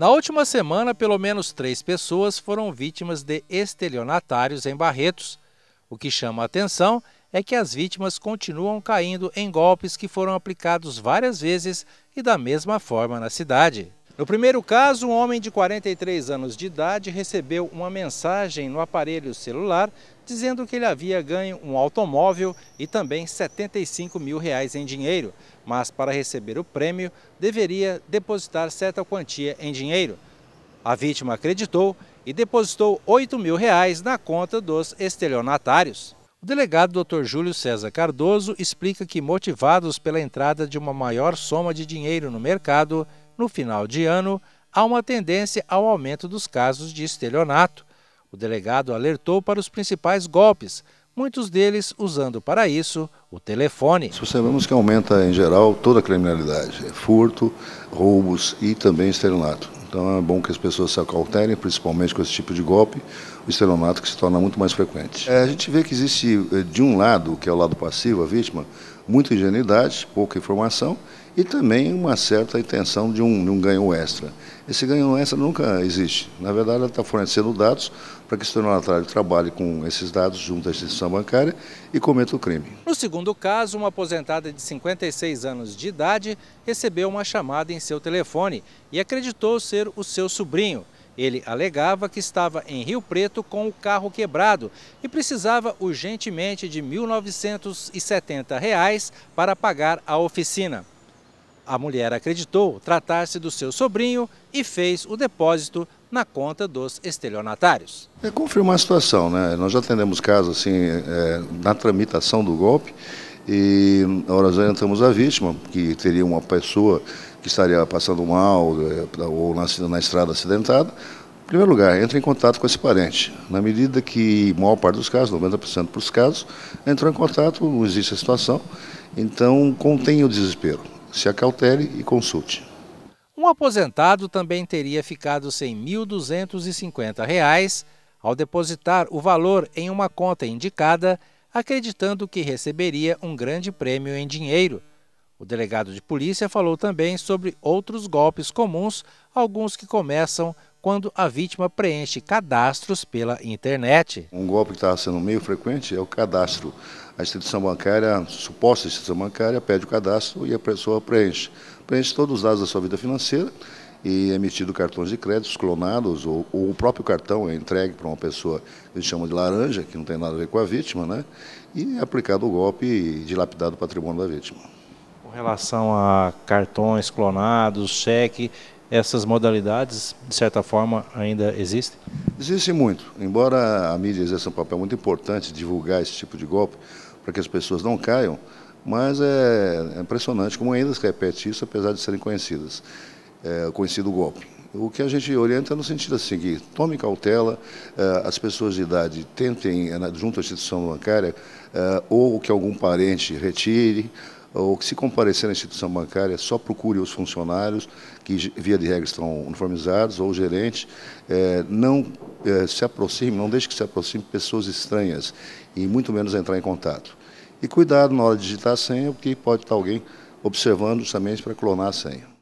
Na última semana, pelo menos três pessoas foram vítimas de estelionatários em Barretos. O que chama a atenção é que as vítimas continuam caindo em golpes que foram aplicados várias vezes e da mesma forma na cidade. No primeiro caso, um homem de 43 anos de idade recebeu uma mensagem no aparelho celular dizendo que ele havia ganho um automóvel e também 75 mil reais em dinheiro, mas para receber o prêmio deveria depositar certa quantia em dinheiro. A vítima acreditou e depositou 8 mil reais na conta dos estelionatários. O delegado Dr. Júlio César Cardoso explica que, motivados pela entrada de uma maior soma de dinheiro no mercado, no final de ano, há uma tendência ao aumento dos casos de estelionato. O delegado alertou para os principais golpes, muitos deles usando para isso o telefone. Observamos que aumenta em geral toda a criminalidade, é furto, roubos e também estelionato. Então é bom que as pessoas se acautelem, principalmente com esse tipo de golpe, o estelionato que se torna muito mais frequente. É, a gente vê que existe, eh, de um lado, que é o lado passivo, a vítima, muita ingenuidade, pouca informação e também uma certa intenção de um, de um ganho extra. Esse ganho extra nunca existe. Na verdade, ela está fornecendo dados para que o estelionatário trabalhe com esses dados junto à instituição bancária e cometa o crime. No segundo caso, uma aposentada de 56 anos de idade recebeu uma chamada em seu telefone e acreditou ser o seu sobrinho. Ele alegava que estava em Rio Preto com o carro quebrado e precisava urgentemente de R$ 1.970 reais para pagar a oficina. A mulher acreditou tratar-se do seu sobrinho e fez o depósito na conta dos estelionatários. É confirmar a situação, né? Nós já atendemos casos assim, é, na tramitação do golpe e nós orientamos a vítima, que teria uma pessoa que estaria passando mal é, ou nascido na estrada acidentada, em primeiro lugar, entre em contato com esse parente. Na medida que, maior parte dos casos, 90% dos casos, entrou em contato, não existe a situação, então contenha o desespero. Se acautele e consulte. Um aposentado também teria ficado sem R$ 1.250 ao depositar o valor em uma conta indicada, acreditando que receberia um grande prêmio em dinheiro o delegado de polícia falou também sobre outros golpes comuns, alguns que começam quando a vítima preenche cadastros pela internet. Um golpe que está sendo meio frequente é o cadastro. A instituição bancária, a suposta instituição bancária, pede o cadastro e a pessoa preenche. Preenche todos os dados da sua vida financeira e é emitido cartões de créditos clonados, ou, ou, o próprio cartão é entregue para uma pessoa que eles chamam de laranja, que não tem nada a ver com a vítima, né? e é aplicado o golpe e dilapidado o patrimônio da vítima com relação a cartões clonados, cheque, essas modalidades, de certa forma, ainda existem? Existe muito. Embora a mídia exerça um papel muito importante divulgar esse tipo de golpe para que as pessoas não caiam, mas é, é impressionante como ainda se repete isso, apesar de serem conhecidas, é, conhecido o golpe. O que a gente orienta é no sentido assim, que tome cautela, é, as pessoas de idade tentem, junto à instituição bancária, é, ou que algum parente retire, ou que se comparecer à instituição bancária, só procure os funcionários, que via de regra estão uniformizados, ou o gerente, é, não é, se aproxime, não deixe que se aproxime pessoas estranhas, e muito menos entrar em contato. E cuidado na hora de digitar a senha, porque pode estar alguém observando justamente para clonar a senha.